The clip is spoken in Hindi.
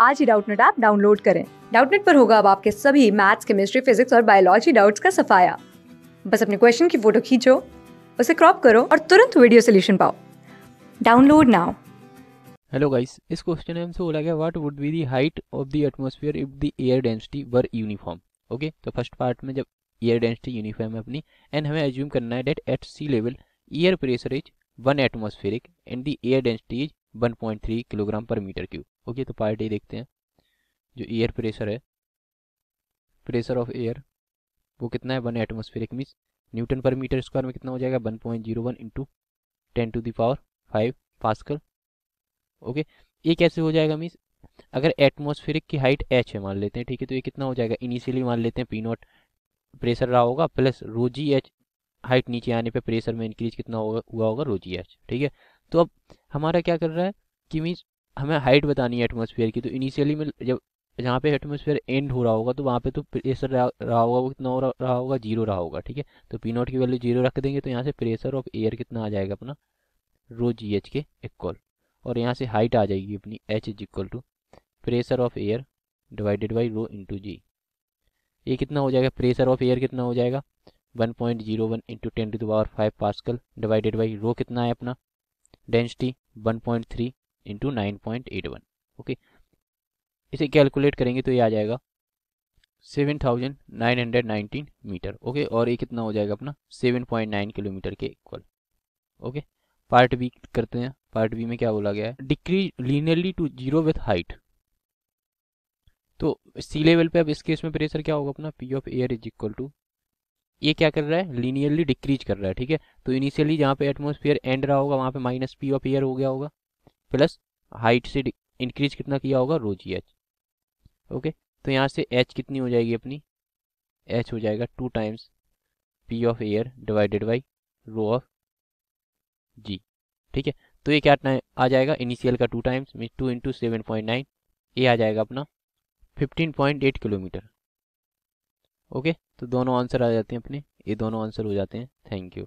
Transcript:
आज ही डाउटनेट ऐप डाउनलोड करें डाउटनेट पर होगा अब आपके सभी मैथ्स केमिस्ट्री फिजिक्स और बायोलॉजी डाउट्स का सफाया बस अपने क्वेश्चन की फोटो खींचो उसे क्रॉप करो और तुरंत वीडियो सोल्यूशन पाओ डाउनलोड नाउ हेलो गाइस इस क्वेश्चन में हमसे बोला गया what would be the height of the atmosphere if the air density were uniform okay तो फर्स्ट पार्ट में जब एयर डेंसिटी यूनिफॉर्म है अपनी एंड हमें एज्यूम करना है that at sea level air pressure is one atmospheric and the air density is 1.3 kilogram per metre cube okay तो पार्ट ए देखते हैं जो एयर प्रेशर है प्रेशर ऑफ एयर वो कितना है one atmospheric means newton per metre square में कितना हो जाएगा one point zero one into ten to the power five pascal okay ये कैसे हो जाएगा मीन्स अगर एटमोसफेरिक की हाइट एच है मान लेते हैं ठीक है तो ये कितना हो जाएगा इनिशियली मान लेते हैं पी नॉट प्रेशर रहा होगा प्लस रोजी एच हाइट नीचे आने पे प्रेशर में इंक्रीज कितना होगा हुआ होगा रोजी एच ठीक है तो अब हमारा क्या कर रहा है कि मीन्स हमें हाइट बतानी है एटमोसफियर की तो इनिशियली में जब जहाँ पे एटमोसफियर एंड हो रहा होगा तो वहाँ पे तो प्रेशर रहा होगा वो कितना हो रहा होगा जीरो रहा होगा ठीक है तो पी नॉट की वैल्यू जीरो रख देंगे तो यहाँ से प्रेशर ऑफ एयर कितना आ जाएगा अपना रो जी एच के इक्वल और यहाँ से हाइट आ जाएगी अपनी H is equal to pressure of air divided by rho into G ये कितना हो जाएगा प्रेशर ऑफ एयर कितना हो जाएगा one point zero one into ten to the power five pascal divided by rho कितना है अपना density one point three into nine point eight one okay इसे कैलकुलेट करेंगे तो ये आ जाएगा seven thousand nine hundred nineteen metre okay और ये कितना हो जाएगा अपना सेवन पॉइंट नाइन किलोमीटर के इक्वल ओके पार्ट बी करते हैं पार्ट बी में क्या बोला गया है decrease linearly to zero with height तो सी लेवल पे अब इस केस में प्रेशर क्या होगा अपना P of air is equal to ये क्या कर रहा है लीनियरली डिक्रीज कर रहा है ठीक है तो इनिशियली जहाँ पे एटमोसफियर एंड रहा होगा वहाँ पे माइनस पी ऑफ एयर हो गया होगा प्लस हाइट से इंक्रीज कितना किया होगा रो जी एच ओके तो यहाँ से एच कितनी हो जाएगी अपनी एच हो जाएगा two times P of air divided by rho of G ठीक है तो ये क्या आ जाएगा इनिशियल का two times mean two into seven point nine ये आ जाएगा अपना fifteen point eight kilometre okay तो दोनों आंसर आ जाते हैं अपने ये दोनों आंसर हो जाते हैं थैंक यू